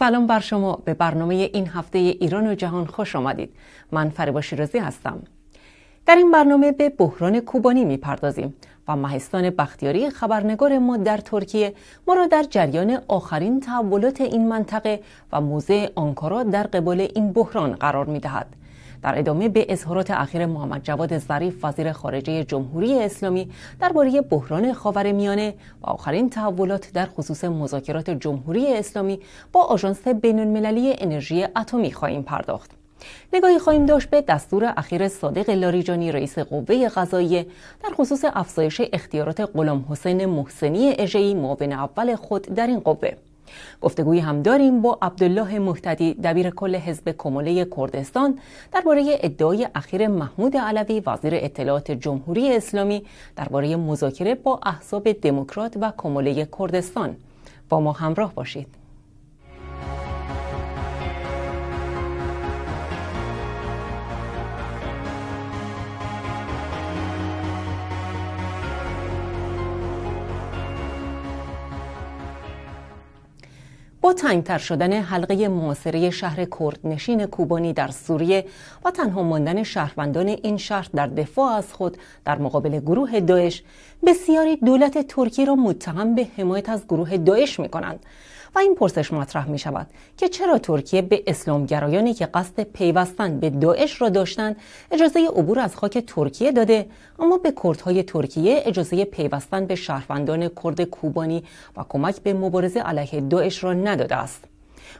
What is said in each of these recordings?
سلام بر شما به برنامه این هفته ایران و جهان خوش آمدید من فریبا شیرازی هستم در این برنامه به بحران کوبانی میپردازیم و مهستان بختیاری خبرنگار ما در ترکیه ما را در جریان آخرین تحولات این منطقه و موزه آنکارا در قبال این بحران قرار میدهد در ادامه به اظهارات اخیر محمد جواد ظریف وزیر خارجه جمهوری اسلامی درباره بحران میانه و آخرین تحولات در خصوص مذاکرات جمهوری اسلامی با آژانس بینالمللی انرژی اتمی خواهیم پرداخت. نگاهی خواهیم داشت به دستور اخیر صادق لاریجانی رئیس قوه قضاییه در خصوص افزایش اختیارات غلام حسین محسنی اژه‌ای معاون اول خود در این قوه گفتگوی هم داریم با عبدالله محتدی دبیر کل حزب کموله کردستان درباره ادعای اخیر محمود علوی وزیر اطلاعات جمهوری اسلامی درباره مذاکره با احزاب دموکرات و کموله کردستان با ما همراه باشید تنگتر شدن حلقه محاصره شهر کردنشین کوبانی در سوریه و تنها ماندن شهروندان این شهر در دفاع از خود در مقابل گروه داعش بسیاری دولت ترکیه را متهم به حمایت از گروه داعش می و این پرسش مطرح می شود که چرا ترکیه به اسلامگرایانی که قصد پیوستن به داعش را داشتند اجازه عبور از خاک ترکیه داده اما به کردهای ترکیه اجازه پیوستن به شهروندان کرد کوبانی و کمک به مبارزه علیه داعش را نداده است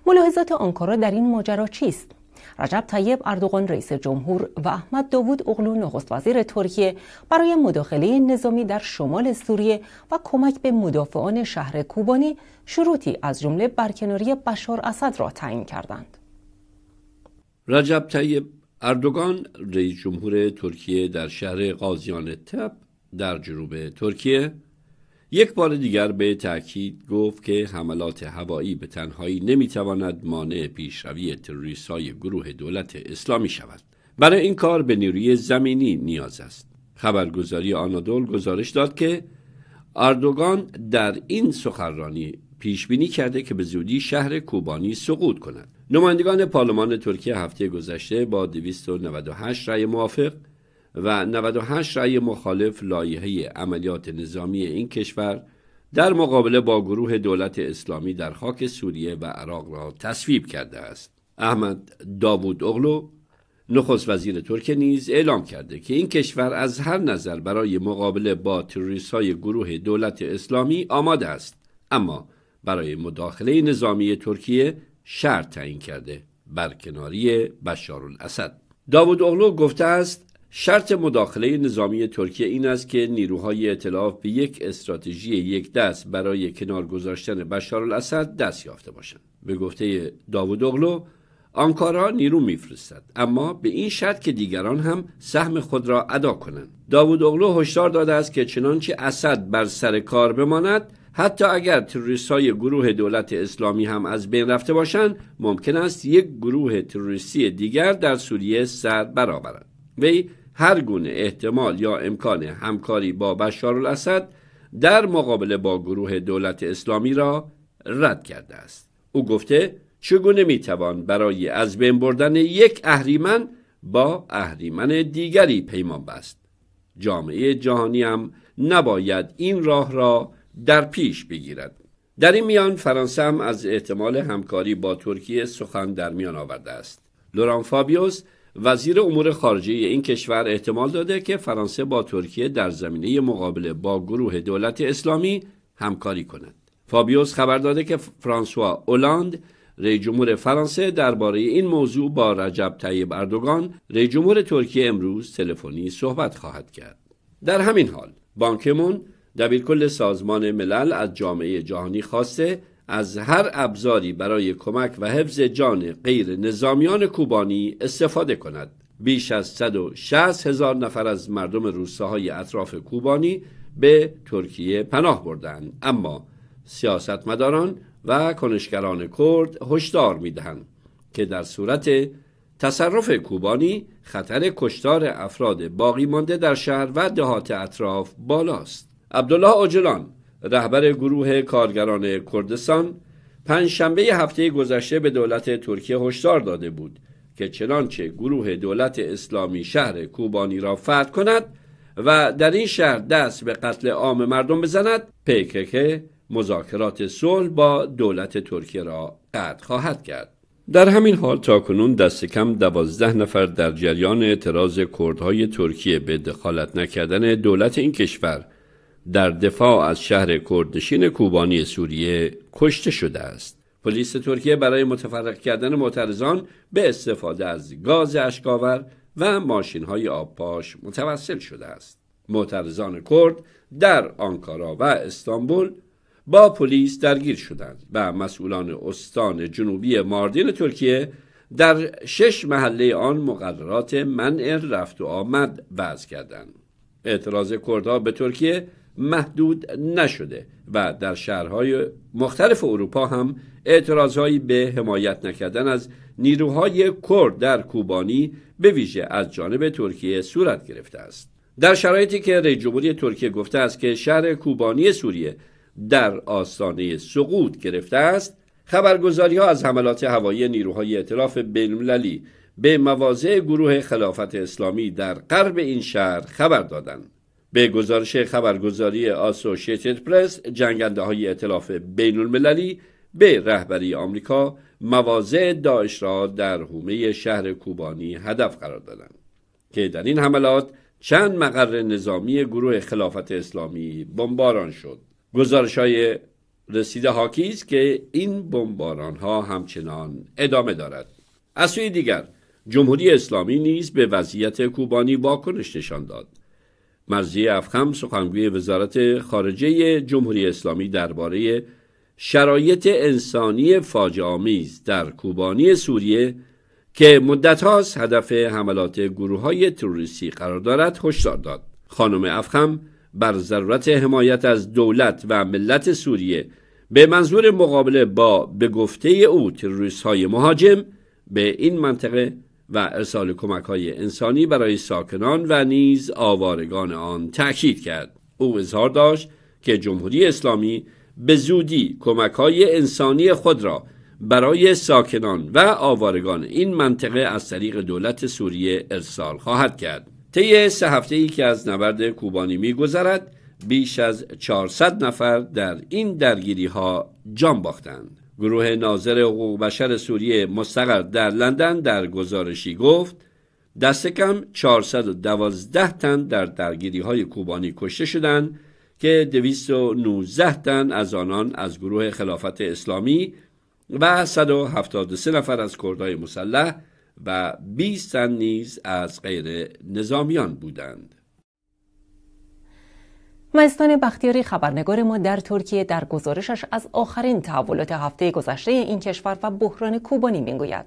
ملاحظات آنکارا در این ماجرا چیست رجب طیب اردوغان رئیس جمهور و احمد داوود اغلو نخست وزیر ترکیه برای مداخله نظامی در شمال سوریه و کمک به مدافعان شهر کوبانی شروطی از جمله برکناری بشار اسد را تعیین کردند. رجب طیب اردوغان رئیس جمهور ترکیه در شهر قازیان تپ در جنوب ترکیه یک بار دیگر به تاکید گفت که حملات هوایی به تنهایی نمیتواند مانع پیشروی تروریست های گروه دولت اسلامی شود برای این کار به نیروی زمینی نیاز است خبرگزاری آنادول گزارش داد که اردوگان در این سخنرانی پیش بینی کرده که به زودی شهر کوبانی سقوط کند نمایندگان پارلمان ترکیه هفته گذشته با 298 رأی موافق و 98 رأی مخالف لایحه عملیات نظامی این کشور در مقابله با گروه دولت اسلامی در خاک سوریه و عراق را تصویب کرده است احمد داوود اغلو نخست وزیر ترکیه نیز اعلام کرده که این کشور از هر نظر برای مقابله با تروریست های گروه دولت اسلامی آماده است اما برای مداخله نظامی ترکیه شرط تعیین کرده برکناری بشار الاسد داوود اغلو گفته است شرط مداخله نظامی ترکیه این است که نیروهای اطلاف به یک استراتژی یک دست برای کنار گذاشتن بشار الاسد دست یافته باشند به گفته اغلو آنکارا نیرو میفرستد اما به این شرط که دیگران هم سهم خود را ادا کنند داوود اغلو هشدار داده است که چنانچه اسد بر سر کار بماند حتی اگر تروریست های گروه دولت اسلامی هم از بین رفته باشند ممکن است یک گروه تروریستی دیگر در سوریه سر برآورد وی هر گونه احتمال یا امکان همکاری با بشار الاسد در مقابله با گروه دولت اسلامی را رد کرده است او گفته چگونه میتوان برای از بین بردن یک اهریمن با اهریمن دیگری پیمان بست جامعه جهانی هم نباید این راه را در پیش بگیرد در این میان فرانسه هم از احتمال همکاری با ترکیه سخن در میان آورده است لوران فابیوس وزیر امور خارجه این کشور احتمال داده که فرانسه با ترکیه در زمینه مقابله با گروه دولت اسلامی همکاری کند. فابیوس خبر داده که فرانسوا اولاند رئیس جمهور فرانسه درباره این موضوع با رجب طیب اردوگان رئیس جمهور ترکیه امروز تلفنی صحبت خواهد کرد. در همین حال بانکمون دبیرکل سازمان ملل از جامعه جهانی خواسته از هر ابزاری برای کمک و حفظ جان غیر نظامیان کوبانی استفاده کند بیش از 160 هزار نفر از مردم روستاهای اطراف کوبانی به ترکیه پناه بردن. اما سیاستمداران و کنشگران کرد هشدار میدهند که در صورت تصرف کوبانی خطر کشتار افراد باقی مانده در شهر و دهات اطراف بالاست عبدالله اوجلان رهبر گروه کارگران کردستان شنبه هفته گذشته به دولت ترکیه هشدار داده بود که چنانچه گروه دولت اسلامی شهر کوبانی را فتح کند و در این شهر دست به قتل عام مردم بزند پیکک مذاکرات صلح با دولت ترکیه را قطع خواهد کرد در همین حال تاکنون دست کم دوازده نفر در جریان اعتراض کردهای ترکیه به دخالت نکردن دولت این کشور در دفاع از شهر کردشین کوبانی سوریه کشته شده است. پلیس ترکیه برای متفرق کردن معترضان به استفاده از گاز اشکاور و ماشین های آبپاش متوسل شده است. معترضان کرد در آنکارا و استانبول با پلیس درگیر شدند و مسئولان استان جنوبی ماردین ترکیه در شش محله آن مقررات منع رفت و آمد وضع کردند. اعتراض کردها به ترکیه محدود نشده و در شهرهای مختلف اروپا هم اعتراضهایی به حمایت نکردن از نیروهای کرد در کوبانی به ویژه از جانب ترکیه صورت گرفته است در شرایطی که رئیس جمهوری ترکیه گفته است که شهر کوبانی سوریه در آستانه سقوط گرفته است خبرگزاری ها از حملات هوایی نیروهای اعتراف بینالمللی به مواضع گروه خلافت اسلامی در قرب این شهر خبر دادند به گزارش خبرگزاری آسوشیتد پرس جنگنده های اطلاف بین المللی به رهبری آمریکا مواضع داعش را در حومه شهر کوبانی هدف قرار دادند که در این حملات چند مقر نظامی گروه خلافت اسلامی بمباران شد گزارش های رسیده حاکی است که این بمباران ها همچنان ادامه دارد از سوی دیگر جمهوری اسلامی نیز به وضعیت کوبانی واکنش نشان داد مرزی افخم سخنگوی وزارت خارجه جمهوری اسلامی درباره شرایط انسانی فاجعه‌آمیز در کوبانی سوریه که مدت هاست هدف حملات گروه های تروریستی قرار دارد هشدار داد خانم افخم بر ضرورت حمایت از دولت و ملت سوریه به منظور مقابله با به گفته او تروریست های مهاجم به این منطقه و ارسال کمک های انسانی برای ساکنان و نیز آوارگان آن تأکید کرد او اظهار داشت که جمهوری اسلامی به زودی کمک های انسانی خود را برای ساکنان و آوارگان این منطقه از طریق دولت سوریه ارسال خواهد کرد طی سه هفته ای که از نبرد کوبانی میگذرد بیش از 400 نفر در این درگیری ها جان باختند گروه ناظر حقوق بشر سوریه مستقر در لندن در گزارشی گفت دست کم 412 تن در درگیری های کوبانی کشته شدند که 219 تن از آنان از گروه خلافت اسلامی و 173 نفر از کردهای مسلح و 20 تن نیز از غیر نظامیان بودند. مستان بختیاری خبرنگار ما در ترکیه در گزارشش از آخرین تحولات هفته گذشته این کشور و بحران کوبانی میگوید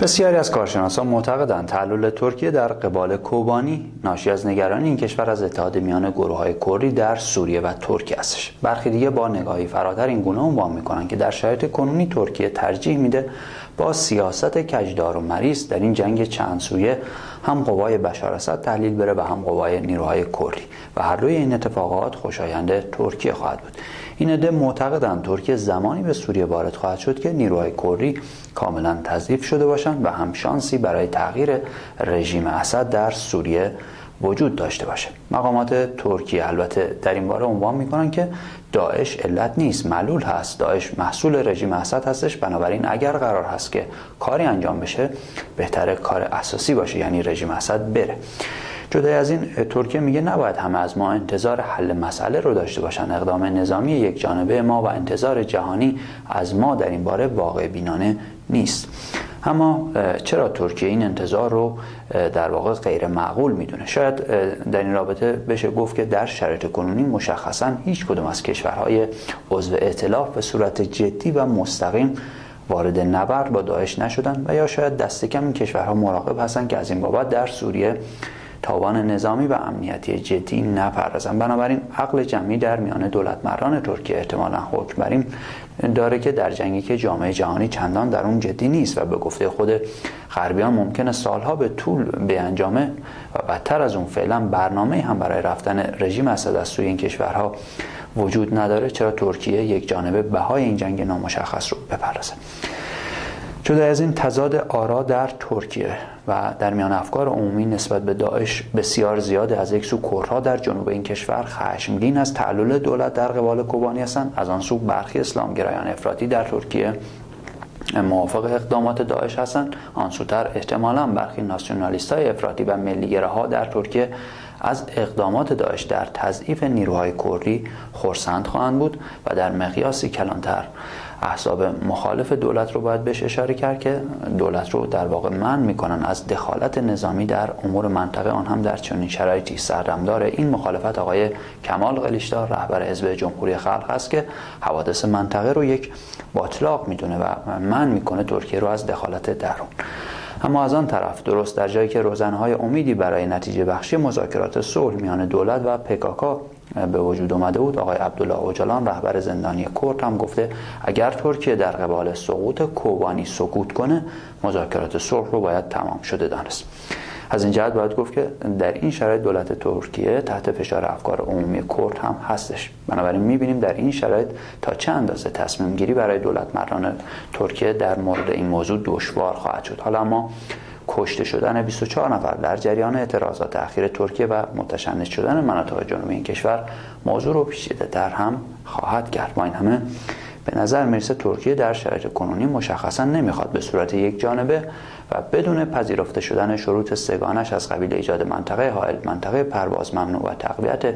بسیاری از کارشناسان معتقدند تعلل ترکیه در قبال کوبانی ناشی از نگرانی این کشور از اتحاد میان گروه های کردی در سوریه و ترکیه است. برخی دیگه با نگاهی فراتر این گونه عنوان میکنند که در شرایط کنونی ترکیه ترجیح میده با سیاست کجدار و مریض در این جنگ چند سویه هم قوای بشار اسد تحلیل بره و هم قوای نیروهای کردی و هر دوی این اتفاقات خوشایند ترکیه خواهد بود این عده معتقدند ترکیه زمانی به سوریه وارد خواهد شد که نیروهای کردی کاملا تضعیف شده باشند و هم شانسی برای تغییر رژیم اسد در سوریه وجود داشته باشه مقامات ترکیه البته در این باره عنوان میکنن که داعش علت نیست معلول هست داعش محصول رژیم اسد هستش بنابراین اگر قرار هست که کاری انجام بشه بهتره کار اساسی باشه یعنی رژیم اسد بره جدای از این ترکیه میگه نباید همه از ما انتظار حل مسئله رو داشته باشن اقدام نظامی یک جانبه ما و انتظار جهانی از ما در این باره واقع بینانه نیست اما چرا ترکیه این انتظار رو در واقع غیر معقول میدونه شاید در این رابطه بشه گفت که در شرایط کنونی مشخصا هیچ کدوم از کشورهای عضو ائتلاف به صورت جدی و مستقیم وارد نبرد با داعش نشدن و یا شاید دست کم این کشورها مراقب هستند که از این بابت در سوریه تاوان نظامی و امنیتی جدی نپردازند بنابراین عقل جمعی در میان مران ترکیه احتمالا حکم بریم داره که در جنگی که جامعه جهانی چندان در اون جدی نیست و به گفته خود غربیان ممکنه سالها به طول به انجامه و بدتر از اون فعلا برنامه هم برای رفتن رژیم اسد از سوی این کشورها وجود نداره چرا ترکیه یک جانبه بهای این جنگ نامشخص رو بپردازه جدا از این تضاد آرا در ترکیه و در میان افکار عمومی نسبت به داعش بسیار زیاده از یک سو کردها در جنوب این کشور خشمگین از تعلل دولت در قبال کوبانی هستند از آن سو برخی گرایان افراطی در ترکیه موافق اقدامات داعش هستند آن سوتر احتمالا برخی ناسیونالیست های افراطی و ها در ترکیه از اقدامات داعش در تضعیف نیروهای کردی خورسند خواهند بود و در مقیاسی کلانتر احزاب مخالف دولت رو باید بهش اشاره کرد که دولت رو در واقع من میکنن از دخالت نظامی در امور منطقه آن هم در چنین شرایطی داره این مخالفت آقای کمال قلیشدار رهبر حزب جمهوری خلق است که حوادث منطقه رو یک باطلاق میدونه و من میکنه ترکیه رو از دخالت درون اما از آن طرف درست در جایی که روزنهای امیدی برای نتیجه بخشی مذاکرات صلح میان دولت و پکاکا به وجود اومده بود آقای عبدالله اوجلان رهبر زندانی کرد هم گفته اگر ترکیه در قبال سقوط کوبانی سکوت کنه مذاکرات صلح رو باید تمام شده دانست از این جهت باید گفت که در این شرایط دولت ترکیه تحت فشار افکار عمومی کرد هم هستش بنابراین میبینیم در این شرایط تا چه اندازه تصمیم گیری برای دولت مردان ترکیه در مورد این موضوع دشوار خواهد شد حالا ما کشته شدن 24 نفر در جریان اعتراضات اخیر ترکیه و متشنج شدن مناطق جنوبی این کشور موضوع رو پیچیده در هم خواهد کرد با این همه به نظر میرسه ترکیه در شرایط کنونی مشخصا نمیخواد به صورت یک جانبه و بدون پذیرفته شدن شروط سگانش از قبیل ایجاد منطقه حائل منطقه پرواز ممنوع و تقویت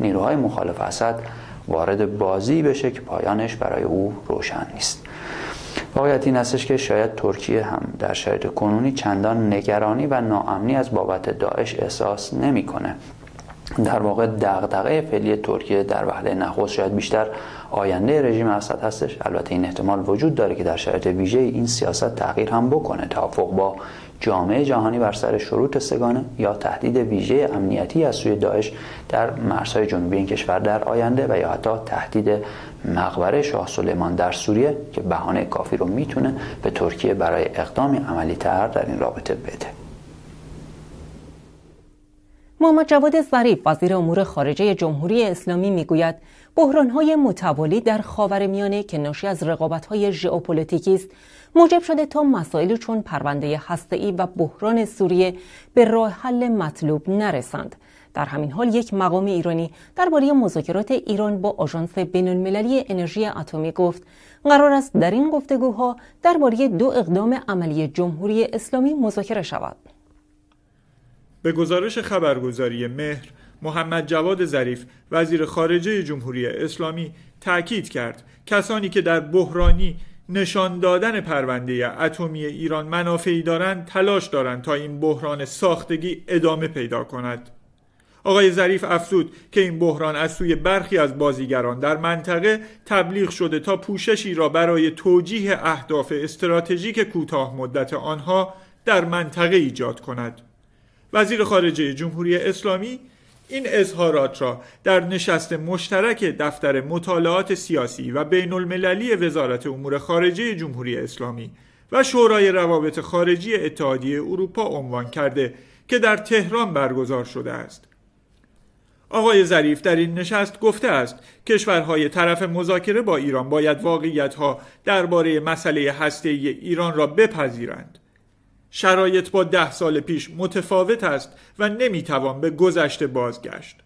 نیروهای مخالف اسد وارد بازی بشه که پایانش برای او روشن نیست واقعیت این استش که شاید ترکیه هم در شرایط کنونی چندان نگرانی و ناامنی از بابت داعش احساس نمیکنه در واقع دغدغه فعلی ترکیه در وهله نخست شاید بیشتر آینده رژیم اسد هستش البته این احتمال وجود داره که در شرایط ویژه این سیاست تغییر هم بکنه توافق با جامعه جهانی بر سر شروط سگانه یا تهدید ویژه امنیتی از سوی داعش در مرزهای جنوبی این کشور در آینده و یا حتی تهدید مقبره شاه سلیمان در سوریه که بهانه کافی رو میتونه به ترکیه برای اقدامی عملی تر در این رابطه بده محمد جواد ظریف وزیر امور خارجه جمهوری اسلامی میگوید های متوالی در خاورمیانه که ناشی از رقابت‌های ژئوپلیتیکی است موجب شده تا مسائل چون پرونده هسته‌ای و بحران سوریه به راه حل مطلوب نرسند در همین حال یک مقام ایرانی درباره مذاکرات ایران با آژانس بین‌المللی انرژی اتمی گفت قرار است در این گفتگوها درباره دو اقدام عملی جمهوری اسلامی مذاکره شود به گزارش خبرگزاری مهر محمد جواد ظریف وزیر خارجه جمهوری اسلامی تاکید کرد کسانی که در بحرانی نشان دادن پرونده اتمی ایران منافعی دارند تلاش دارند تا این بحران ساختگی ادامه پیدا کند آقای ظریف افزود که این بحران از سوی برخی از بازیگران در منطقه تبلیغ شده تا پوششی را برای توجیه اهداف استراتژیک کوتاه مدت آنها در منطقه ایجاد کند وزیر خارجه جمهوری اسلامی این اظهارات را در نشست مشترک دفتر مطالعات سیاسی و بین المللی وزارت امور خارجه جمهوری اسلامی و شورای روابط خارجی اتحادیه اروپا عنوان کرده که در تهران برگزار شده است. آقای ظریف در این نشست گفته است کشورهای طرف مذاکره با ایران باید واقعیتها درباره مسئله هسته ایران را بپذیرند. شرایط با ده سال پیش متفاوت است و نمیتوان به گذشته بازگشت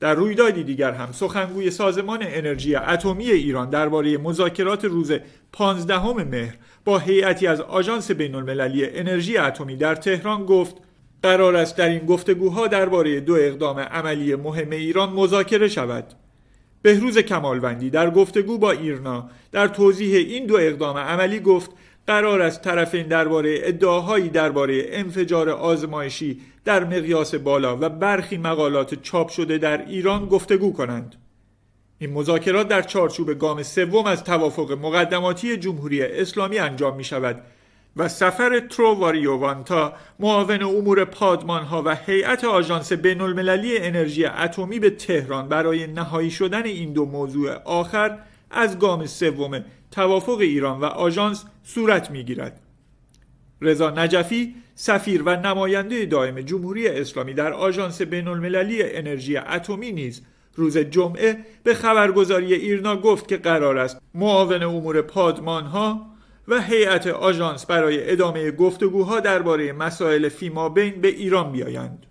در رویدادی دیگر هم سخنگوی سازمان انرژی اتمی ایران درباره مذاکرات روز 15 مهر با هیئتی از آژانس بینالمللی انرژی اتمی در تهران گفت قرار است در این گفتگوها درباره دو اقدام عملی مهم ایران مذاکره شود بهروز کمالوندی در گفتگو با ایرنا در توضیح این دو اقدام عملی گفت قرار است طرفین درباره ادعاهایی درباره انفجار آزمایشی در مقیاس بالا و برخی مقالات چاپ شده در ایران گفتگو کنند این مذاکرات در چارچوب گام سوم از توافق مقدماتی جمهوری اسلامی انجام می شود و سفر تروواریو معاون امور پادمانها و هیئت آژانس بین المللی انرژی اتمی به تهران برای نهایی شدن این دو موضوع آخر از گام سوم توافق ایران و آژانس صورت میگیرد رضا نجفی سفیر و نماینده دائم جمهوری اسلامی در آژانس المللی انرژی اتمی نیز روز جمعه به خبرگزاری ایرنا گفت که قرار است معاون امور ها و هیئت آژانس برای ادامه گفتگوها درباره مسائل فیما بین به ایران بیایند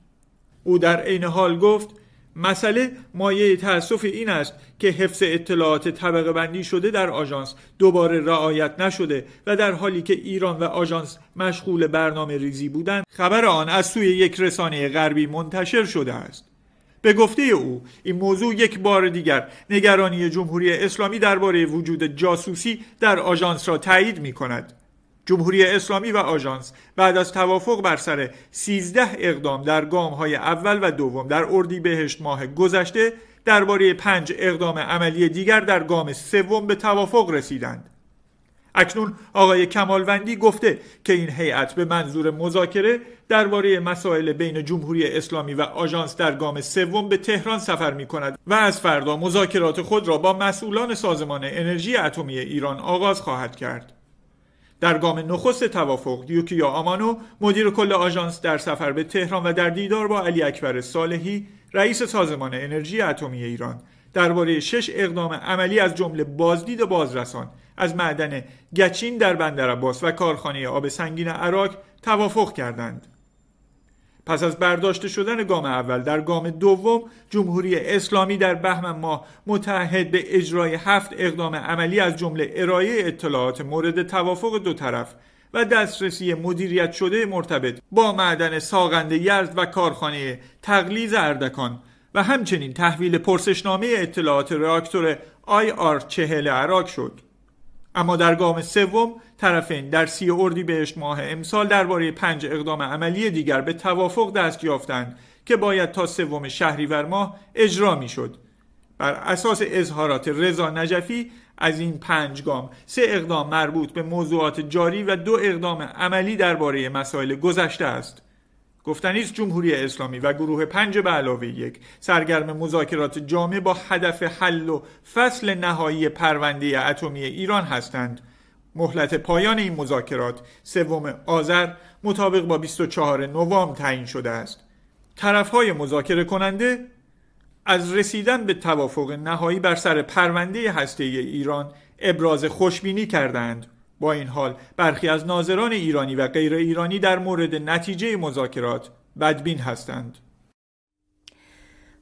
او در عین حال گفت مسئله مایه تاسف این است که حفظ اطلاعات طبقه بندی شده در آژانس دوباره رعایت نشده و در حالی که ایران و آژانس مشغول برنامه ریزی بودند خبر آن از سوی یک رسانه غربی منتشر شده است به گفته او این موضوع یک بار دیگر نگرانی جمهوری اسلامی درباره وجود جاسوسی در آژانس را تایید می کند جمهوری اسلامی و آژانس بعد از توافق بر سر 13 اقدام در گام های اول و دوم در بهشت ماه گذشته درباره پنج اقدام عملی دیگر در گام سوم به توافق رسیدند اکنون آقای کمالوندی گفته که این هیئت به منظور مذاکره درباره مسائل بین جمهوری اسلامی و آژانس در گام سوم به تهران سفر می کند و از فردا مذاکرات خود را با مسئولان سازمان انرژی اتمی ایران آغاز خواهد کرد. در گام نخست توافق یوکیا آمانو مدیر کل آژانس در سفر به تهران و در دیدار با علی اکبر صالحی رئیس سازمان انرژی اتمی ایران درباره شش اقدام عملی از جمله بازدید بازرسان از معدن گچین در بندر عباس و کارخانه آب سنگین عراق توافق کردند پس از برداشته شدن گام اول در گام دوم جمهوری اسلامی در بهمن ماه متحد به اجرای هفت اقدام عملی از جمله ارائه اطلاعات مورد توافق دو طرف و دسترسی مدیریت شده مرتبط با معدن ساغند یزد و کارخانه تقلیز اردکان و همچنین تحویل پرسشنامه اطلاعات راکتور آر چهل عراق شد. اما در گام سوم طرفین در سی بهشت ماه امسال درباره پنج اقدام عملی دیگر به توافق دست یافتند که باید تا سوم شهریور ماه اجرا میشد بر اساس اظهارات رضا نجفی از این پنج گام سه اقدام مربوط به موضوعات جاری و دو اقدام عملی درباره مسائل گذشته است گفتنی است جمهوری اسلامی و گروه پنج به علاوه یک سرگرم مذاکرات جامع با هدف حل و فصل نهایی پرونده اتمی ایران هستند مهلت پایان این مذاکرات سوم آذر مطابق با 24 نوامبر تعیین شده است های مذاکره کننده از رسیدن به توافق نهایی بر سر پرونده هسته ایران ابراز خوشبینی کردند با این حال برخی از ناظران ایرانی و غیر ایرانی در مورد نتیجه مذاکرات بدبین هستند.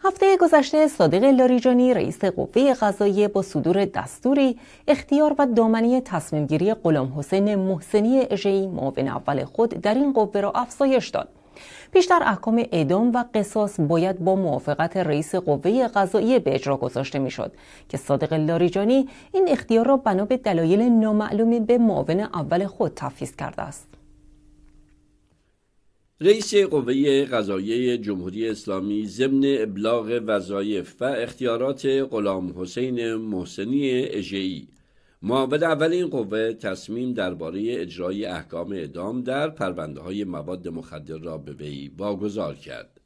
هفته گذشته صادق لاریجانی رئیس قوه قضاییه با صدور دستوری اختیار و دامنی تصمیمگیری غلام حسین محسنی اژهی معاون اول خود در این قوه را افزایش داد. بیشتر احکام اعدام و قصاص باید با موافقت رئیس قوه قضایی به اجرا گذاشته میشد که صادق لاریجانی این اختیار را بنا به دلایل نامعلومی به معاون اول خود تفیز کرده است رئیس قوه قضایی جمهوری اسلامی ضمن ابلاغ وظایف و اختیارات غلام حسین محسنی اژه‌ای معاون اول این قوه تصمیم درباره اجرای احکام اعدام در پرونده های مواد مخدر را به وی واگذار کرد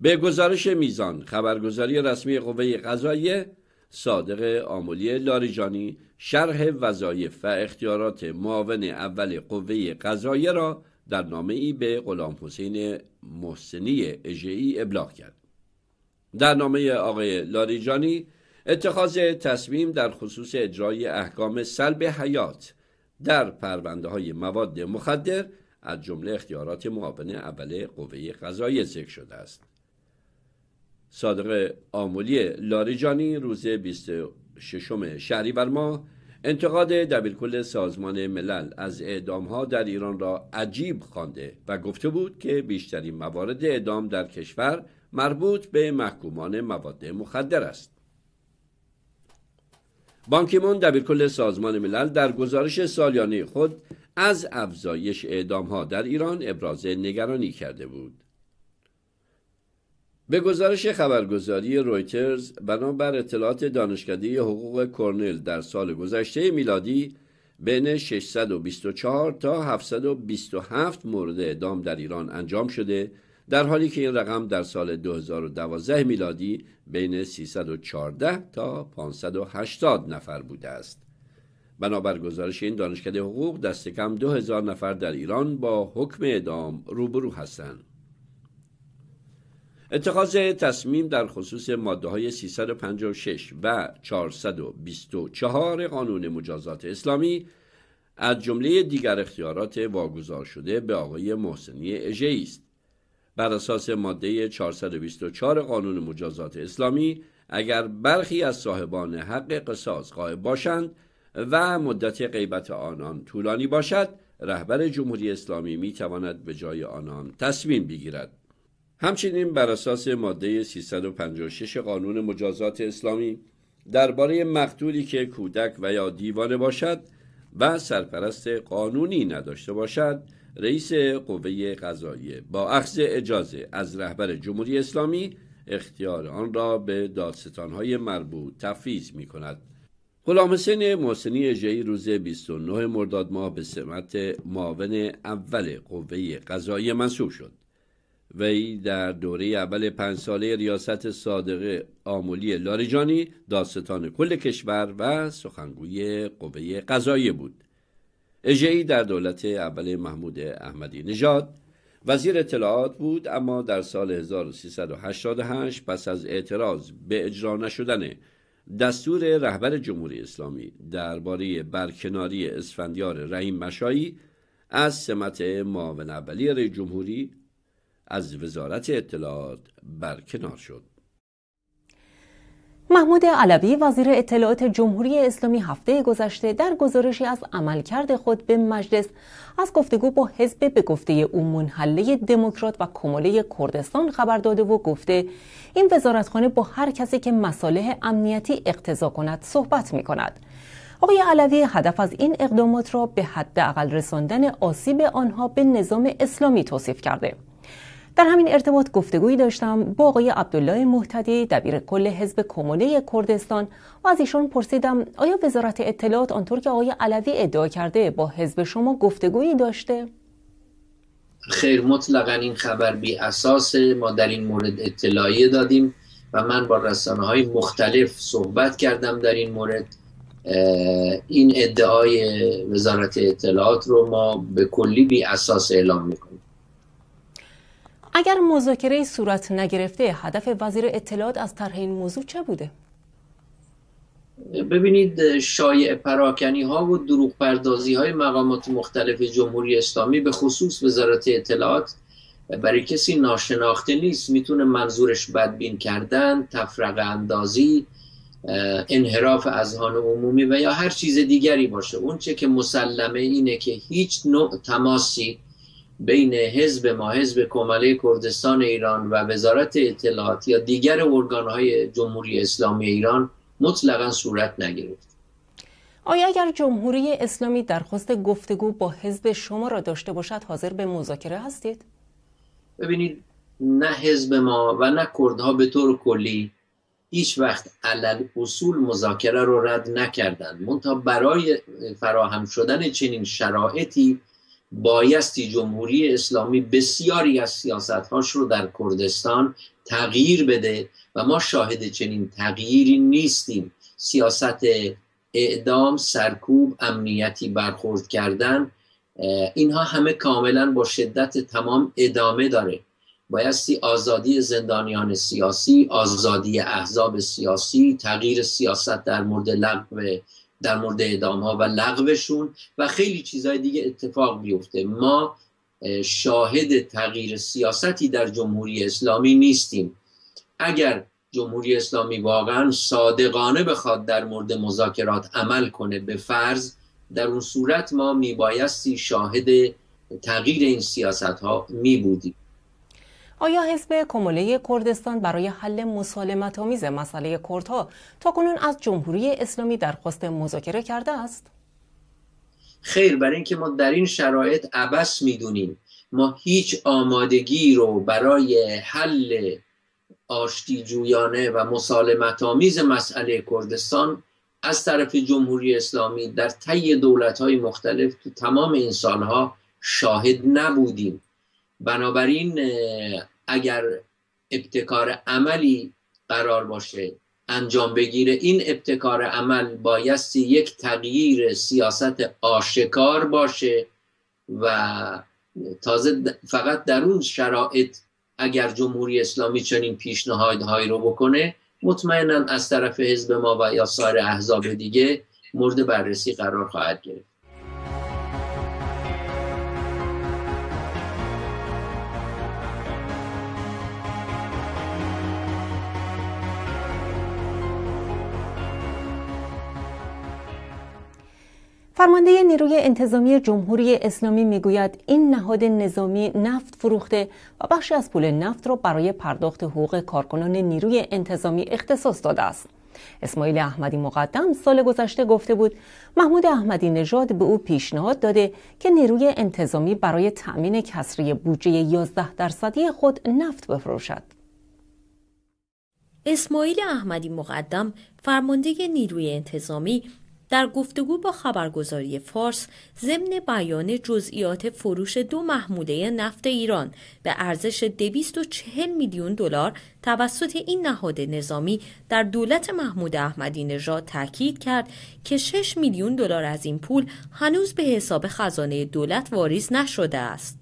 به گزارش میزان خبرگزاری رسمی قوه قضایی صادق آمولی لاریجانی شرح وظایف و اختیارات معاون اول قوه قضایی را در نامه ای به غلام حسین محسنی اجعی ابلاغ کرد در نامه آقای لاریجانی اتخاذ تصمیم در خصوص اجرای احکام سلب حیات در پرونده های مواد مخدر از جمله اختیارات معاون اول قوه قضایی ذکر شده است صادق آمولی لاریجانی روز 26 بر ماه انتقاد دبیرکل سازمان ملل از ها در ایران را عجیب خوانده و گفته بود که بیشترین موارد اعدام در کشور مربوط به محکومان مواد مخدر است بانکیمون دبیرکل سازمان ملل در گزارش سالیانه خود از افزایش اعدام ها در ایران ابراز نگرانی کرده بود. به گزارش خبرگزاری رویترز بنابر اطلاعات دانشکده حقوق کرنل در سال گذشته میلادی بین 624 تا 727 مورد اعدام در ایران انجام شده در حالی که این رقم در سال 2012 میلادی بین 314 تا 580 نفر بوده است. بنابر گزارش این دانشکده حقوق دست کم 2000 نفر در ایران با حکم اعدام روبرو هستند. اتخاذ تصمیم در خصوص ماده های 356 و 424 قانون مجازات اسلامی از جمله دیگر اختیارات واگذار شده به آقای محسنی اژه است بر اساس ماده 424 قانون مجازات اسلامی اگر برخی از صاحبان حق قصاص قائب باشند و مدت غیبت آنان طولانی باشد رهبر جمهوری اسلامی می تواند به جای آنان تصمیم بگیرد همچنین بر اساس ماده 356 قانون مجازات اسلامی درباره مقتولی که کودک و یا دیوانه باشد و سرپرست قانونی نداشته باشد رئیس قوه قضاییه با اخذ اجازه از رهبر جمهوری اسلامی اختیار آن را به دادستانهای مربوط تفیز می کند. غلام حسین محسنی اجرایی روز 29 مرداد ماه به سمت معاون اول قوه قضایی منصوب شد. وی در دوره اول پنج ساله ریاست صادق آمولی لاریجانی داستان کل کشور و سخنگوی قوه قضایی بود اژهای در دولت اول محمود احمدی نژاد وزیر اطلاعات بود اما در سال 1388 پس از اعتراض به اجرا نشدن دستور رهبر جمهوری اسلامی درباره برکناری اسفندیار رحیم مشایی از سمت معاون اولی جمهوری از وزارت اطلاعات برکنار شد محمود علوی وزیر اطلاعات جمهوری اسلامی هفته گذشته در گزارشی از عملکرد خود به مجلس از گفتگو با حزب به گفته او منحله دموکرات و کماله کردستان خبر داده و گفته این وزارتخانه با هر کسی که مصالح امنیتی اقتضا کند صحبت می کند. آقای علوی هدف از این اقدامات را به حداقل رساندن آسیب آنها به نظام اسلامی توصیف کرده. در همین ارتباط گفتگویی داشتم با آقای عبدالله محتدی دبیر کل حزب کمونه کردستان و از ایشان پرسیدم آیا وزارت اطلاعات آنطور که آقای علوی ادعا کرده با حزب شما گفتگویی داشته خیر مطلقا این خبر بی اساس ما در این مورد اطلاعی دادیم و من با رسانه های مختلف صحبت کردم در این مورد این ادعای وزارت اطلاعات رو ما به کلی بی اساس اعلام میکنیم اگر مذاکره صورت نگرفته هدف وزیر اطلاعات از طرح این موضوع چه بوده؟ ببینید شایع پراکنی ها و دروغ پردازی های مقامات مختلف جمهوری اسلامی به خصوص وزارت اطلاعات برای کسی ناشناخته نیست میتونه منظورش بدبین کردن، تفرق اندازی، انحراف از هان عمومی و یا هر چیز دیگری باشه اون چه که مسلمه اینه که هیچ نوع تماسی بین حزب ما حزب کمله کردستان ایران و وزارت اطلاعات یا دیگر ارگانهای جمهوری اسلامی ایران مطلقا صورت نگرفت آیا اگر جمهوری اسلامی درخواست گفتگو با حزب شما را داشته باشد حاضر به مذاکره هستید؟ ببینید نه حزب ما و نه کردها به طور کلی هیچ وقت علل اصول مذاکره رو رد نکردند منتها برای فراهم شدن چنین شرایطی بایستی جمهوری اسلامی بسیاری از سیاستهاش رو در کردستان تغییر بده و ما شاهد چنین تغییری نیستیم سیاست اعدام، سرکوب، امنیتی برخورد کردن اینها همه کاملا با شدت تمام ادامه داره بایستی آزادی زندانیان سیاسی، آزادی احزاب سیاسی، تغییر سیاست در مورد لغو در مورد اعدام ها و لغوشون و خیلی چیزهای دیگه اتفاق بیفته ما شاهد تغییر سیاستی در جمهوری اسلامی نیستیم اگر جمهوری اسلامی واقعا صادقانه بخواد در مورد مذاکرات عمل کنه به فرض در اون صورت ما میبایستی شاهد تغییر این سیاست ها می آیا حزب کموله کردستان برای حل مسالمت آمیز مسئله کردها تاکنون از جمهوری اسلامی درخواست مذاکره کرده است؟ خیر برای اینکه ما در این شرایط عبس میدونیم ما هیچ آمادگی رو برای حل آشتی و مسالمت آمیز مسئله کردستان از طرف جمهوری اسلامی در طی دولت های مختلف تو تمام انسان شاهد نبودیم بنابراین اگر ابتکار عملی قرار باشه انجام بگیره این ابتکار عمل بایستی یک تغییر سیاست آشکار باشه و تازه فقط در اون شرایط اگر جمهوری اسلامی چنین پیشنهادهایی رو بکنه مطمئنا از طرف حزب ما و یا سایر احزاب دیگه مورد بررسی قرار خواهد گرفت فرمانده نیروی انتظامی جمهوری اسلامی میگوید این نهاد نظامی نفت فروخته و بخشی از پول نفت را برای پرداخت حقوق کارکنان نیروی انتظامی اختصاص داده است. اسماعیل احمدی مقدم سال گذشته گفته بود محمود احمدی نژاد به او پیشنهاد داده که نیروی انتظامی برای تأمین کسری بودجه 11 درصدی خود نفت بفروشد. اسماعیل احمدی مقدم فرمانده نیروی انتظامی در گفتگو با خبرگزاری فارس ضمن بیان جزئیات فروش دو محموله نفت ایران به ارزش 240 میلیون دلار توسط این نهاد نظامی در دولت محمود احمدی نژاد تاکید کرد که 6 میلیون دلار از این پول هنوز به حساب خزانه دولت واریز نشده است.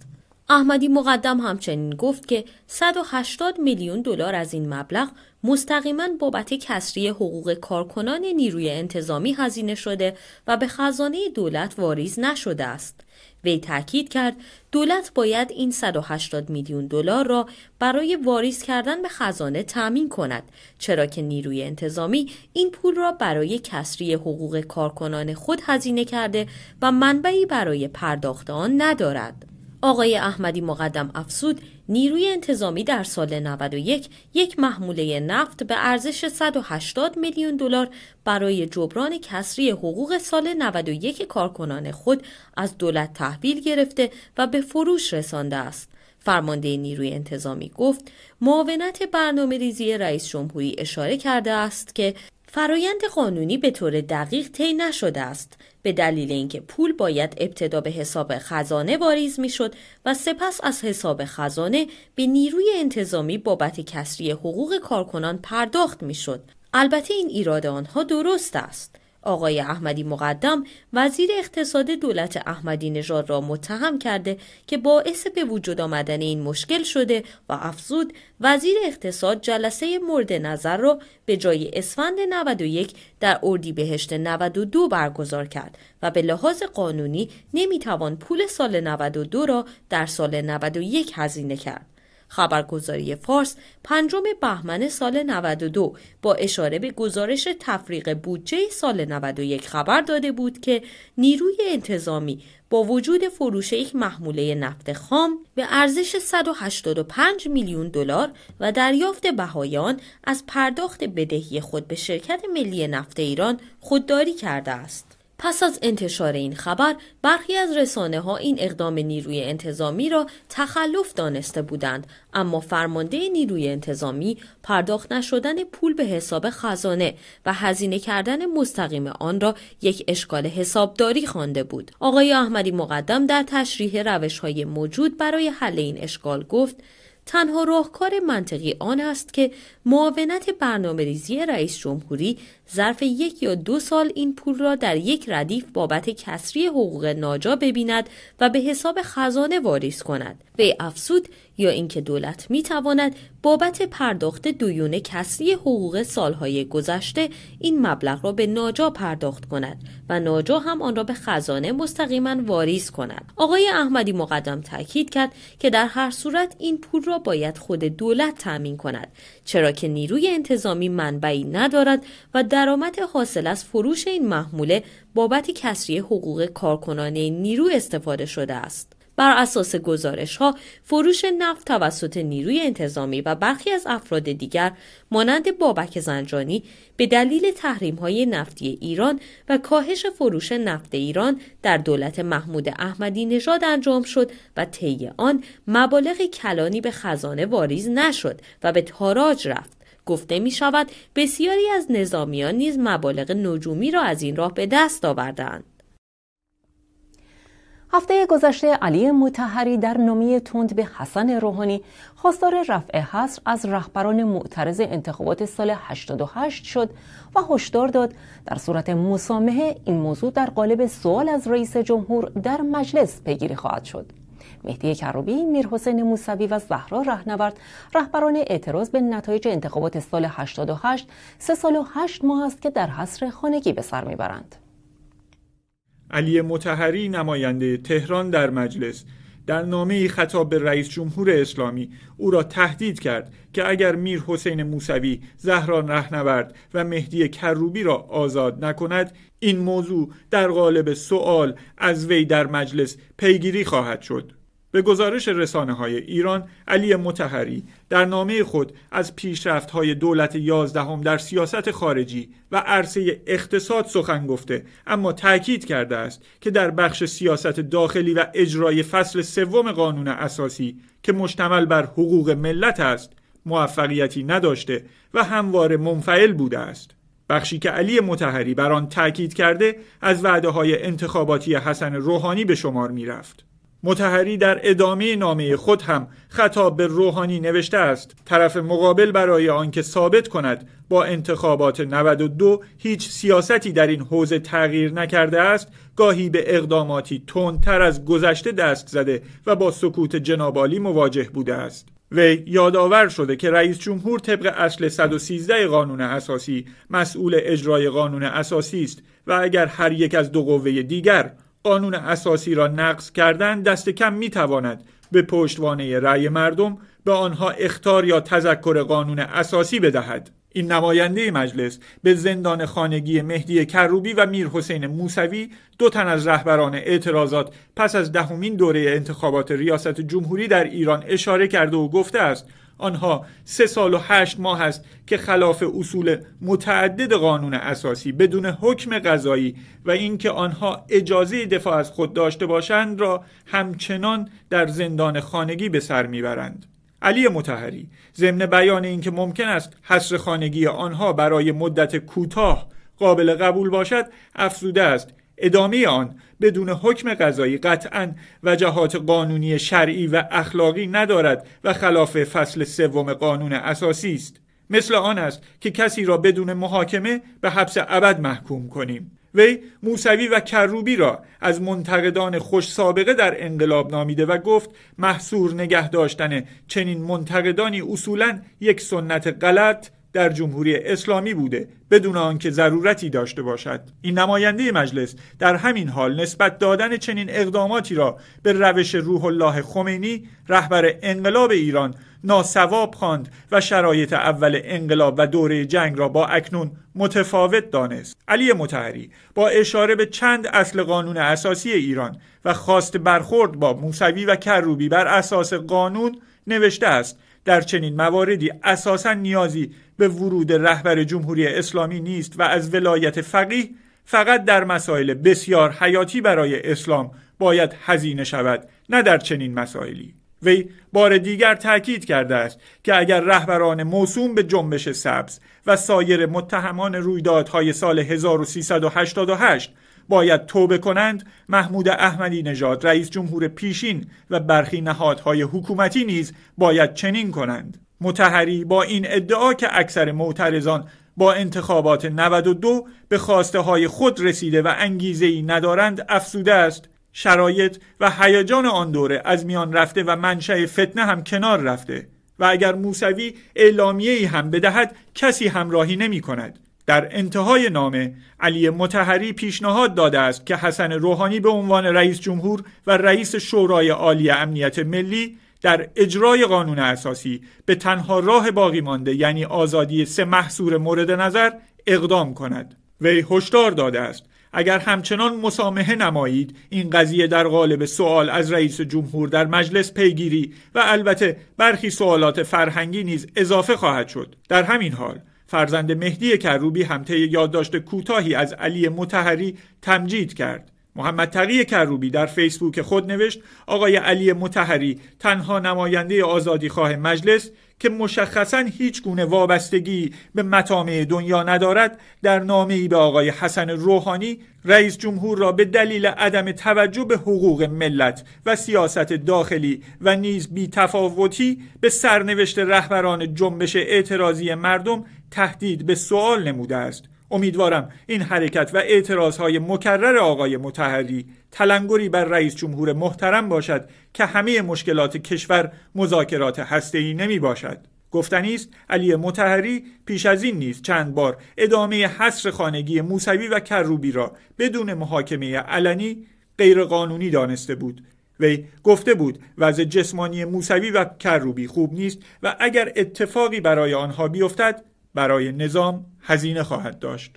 احمدی مقدم همچنین گفت که 180 میلیون دلار از این مبلغ مستقیما بابت کسری حقوق کارکنان نیروی انتظامی هزینه شده و به خزانه دولت واریز نشده است. وی تاکید کرد دولت باید این 180 میلیون دلار را برای واریز کردن به خزانه تامین کند چرا که نیروی انتظامی این پول را برای کسری حقوق کارکنان خود هزینه کرده و منبعی برای پرداخت آن ندارد آقای احمدی مقدم افسود نیروی انتظامی در سال 91 یک محموله نفت به ارزش 180 میلیون دلار برای جبران کسری حقوق سال 91 کارکنان خود از دولت تحویل گرفته و به فروش رسانده است. فرمانده نیروی انتظامی گفت معاونت برنامه ریزی رئیس جمهوری اشاره کرده است که فرایند قانونی به طور دقیق طی نشده است به دلیل اینکه پول باید ابتدا به حساب خزانه واریز میشد و سپس از حساب خزانه به نیروی انتظامی بابت کسری حقوق کارکنان پرداخت میشد البته این ایراد آنها درست است آقای احمدی مقدم وزیر اقتصاد دولت احمدی نژاد را متهم کرده که باعث به وجود آمدن این مشکل شده و افزود وزیر اقتصاد جلسه مورد نظر را به جای اسفند 91 در اردیبهشت 92 برگزار کرد و به لحاظ قانونی نمیتوان پول سال 92 را در سال 91 هزینه کرد خبرگزاری فارس پنجم بهمن سال 92 با اشاره به گزارش تفریق بودجه سال 91 خبر داده بود که نیروی انتظامی با وجود فروش یک محموله نفت خام به ارزش 185 میلیون دلار و دریافت بهایان از پرداخت بدهی خود به شرکت ملی نفت ایران خودداری کرده است. پس از انتشار این خبر برخی از رسانه ها این اقدام نیروی انتظامی را تخلف دانسته بودند اما فرمانده نیروی انتظامی پرداخت نشدن پول به حساب خزانه و هزینه کردن مستقیم آن را یک اشکال حسابداری خوانده بود آقای احمدی مقدم در تشریح روش های موجود برای حل این اشکال گفت تنها راهکار منطقی آن است که معاونت برنامه ریزی رئیس جمهوری ظرف یک یا دو سال این پول را در یک ردیف بابت کسری حقوق ناجا ببیند و به حساب خزانه واریز کند وی افسود یا اینکه دولت می تواند بابت پرداخت دویونه کسری حقوق سالهای گذشته این مبلغ را به ناجا پرداخت کند و ناجا هم آن را به خزانه مستقیما واریز کند آقای احمدی مقدم تاکید کرد که در هر صورت این پول را باید خود دولت تامین کند چرا که نیروی انتظامی منبعی ندارد و درآمد حاصل از فروش این محموله بابت کسری حقوق کارکنان نیرو استفاده شده است. بر اساس گزارش ها فروش نفت توسط نیروی انتظامی و برخی از افراد دیگر مانند بابک زنجانی به دلیل تحریم های نفتی ایران و کاهش فروش نفت ایران در دولت محمود احمدی نژاد انجام شد و طی آن مبالغ کلانی به خزانه واریز نشد و به تاراج رفت گفته می شود بسیاری از نظامیان نیز مبالغ نجومی را از این راه به دست آوردند. هفته گذشته علی متحری در نامی تند به حسن روحانی خواستار رفع حصر از رهبران معترض انتخابات سال 88 شد و هشدار داد در صورت مسامحه این موضوع در قالب سوال از رئیس جمهور در مجلس پیگیری خواهد شد. مهدی کروبی، میرحسین موسوی و زهرا رهنورد رهبران اعتراض به نتایج انتخابات سال 88 سه سال و 8 ماه است که در حصر خانگی به سر میبرند. علی متحری نماینده تهران در مجلس در نامه خطاب به رئیس جمهور اسلامی او را تهدید کرد که اگر میر حسین موسوی، زهران رهنورد و مهدی کروبی را آزاد نکند این موضوع در قالب سؤال از وی در مجلس پیگیری خواهد شد. به گزارش رسانه های ایران علی متحری در نامه خود از پیشرفت های دولت یازدهم در سیاست خارجی و عرصه اقتصاد سخن گفته اما تاکید کرده است که در بخش سیاست داخلی و اجرای فصل سوم قانون اساسی که مشتمل بر حقوق ملت است موفقیتی نداشته و همواره منفعل بوده است بخشی که علی متحری بر آن تاکید کرده از وعده های انتخاباتی حسن روحانی به شمار می متحری در ادامه نامه خود هم خطاب به روحانی نوشته است طرف مقابل برای آنکه ثابت کند با انتخابات 92 هیچ سیاستی در این حوزه تغییر نکرده است گاهی به اقداماتی تندتر از گذشته دست زده و با سکوت جنابالی مواجه بوده است وی یادآور شده که رئیس جمهور طبق اصل 113 قانون اساسی مسئول اجرای قانون اساسی است و اگر هر یک از دو قوه دیگر قانون اساسی را نقض کردن دست کم می تواند به پشتوانه رأی مردم به آنها اختار یا تذکر قانون اساسی بدهد این نماینده مجلس به زندان خانگی مهدی کروبی و حسین موسوی دو تن از رهبران اعتراضات پس از دهمین دوره انتخابات ریاست جمهوری در ایران اشاره کرده و گفته است آنها سه سال و هشت ماه است که خلاف اصول متعدد قانون اساسی بدون حکم قضایی و اینکه آنها اجازه دفاع از خود داشته باشند را همچنان در زندان خانگی به سر میبرند علی متحری ضمن بیان اینکه ممکن است حصر خانگی آنها برای مدت کوتاه قابل قبول باشد افزوده است ادامه آن بدون حکم قضایی قطعا وجهات قانونی شرعی و اخلاقی ندارد و خلاف فصل سوم قانون اساسی است مثل آن است که کسی را بدون محاکمه به حبس ابد محکوم کنیم وی موسوی و کروبی را از منتقدان خوش سابقه در انقلاب نامیده و گفت محصور نگه داشتن چنین منتقدانی اصولا یک سنت غلط در جمهوری اسلامی بوده بدون آنکه ضرورتی داشته باشد این نماینده مجلس در همین حال نسبت دادن چنین اقداماتی را به روش روح الله خمینی رهبر انقلاب ایران ناسواب خواند و شرایط اول انقلاب و دوره جنگ را با اکنون متفاوت دانست علی متحری با اشاره به چند اصل قانون اساسی ایران و خواست برخورد با موسوی و کروبی بر اساس قانون نوشته است در چنین مواردی اساسا نیازی به ورود رهبر جمهوری اسلامی نیست و از ولایت فقیه فقط در مسائل بسیار حیاتی برای اسلام باید هزینه شود نه در چنین مسائلی وی بار دیگر تاکید کرده است که اگر رهبران موسوم به جنبش سبز و سایر متهمان رویدادهای سال 1388 باید توبه کنند محمود احمدی نژاد رئیس جمهور پیشین و برخی نهادهای حکومتی نیز باید چنین کنند متحری با این ادعا که اکثر معترضان با انتخابات 92 به خواسته های خود رسیده و انگیزه ای ندارند افسوده است شرایط و هیجان آن دوره از میان رفته و منشأ فتنه هم کنار رفته و اگر موسوی اعلامیه ای هم بدهد کسی همراهی نمی کند در انتهای نامه علی متحری پیشنهاد داده است که حسن روحانی به عنوان رئیس جمهور و رئیس شورای عالی امنیت ملی در اجرای قانون اساسی به تنها راه باقی مانده یعنی آزادی سه محصور مورد نظر اقدام کند وی هشدار داده است اگر همچنان مسامحه نمایید این قضیه در قالب سوال از رئیس جمهور در مجلس پیگیری و البته برخی سوالات فرهنگی نیز اضافه خواهد شد در همین حال فرزند مهدی کروبی هم یادداشت کوتاهی از علی متحری تمجید کرد محمد تقی کروبی در فیسبوک خود نوشت آقای علی متحری تنها نماینده آزادی خواه مجلس که مشخصا هیچ گونه وابستگی به مطامع دنیا ندارد در نامه ای به آقای حسن روحانی رئیس جمهور را به دلیل عدم توجه به حقوق ملت و سیاست داخلی و نیز بی تفاوتی به سرنوشت رهبران جنبش اعتراضی مردم تهدید به سوال نموده است امیدوارم این حرکت و های مکرر آقای متحری تلنگری بر رئیس جمهور محترم باشد که همه مشکلات کشور مذاکرات ای نمی باشد. گفتنی است علی متحری پیش از این نیز چند بار ادامه حصر خانگی موسوی و کروبی را بدون محاکمه علنی غیرقانونی دانسته بود وی گفته بود وضع جسمانی موسوی و کروبی خوب نیست و اگر اتفاقی برای آنها بیفتد برای نظام هزینه خواهد داشت.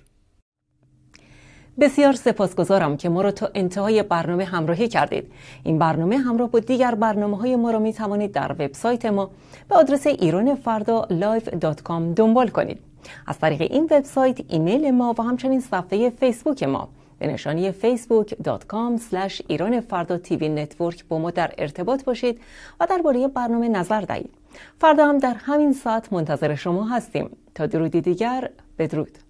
بسیار سپاسگزارم که ما را تا انتهای برنامه همراهی کردید. این برنامه همراه با دیگر برنامه های ما را می توانید در وبسایت ما به آدرس ایران فردا live.com دنبال کنید. از طریق این وبسایت ایمیل ما و همچنین صفحه فیسبوک ما به نشانی facebook.com ایران فردا تیوی نتورک با ما در ارتباط باشید و درباره برنامه نظر دهید. فردا هم در همین ساعت منتظر شما هستیم. تا درودی دیگر بدرود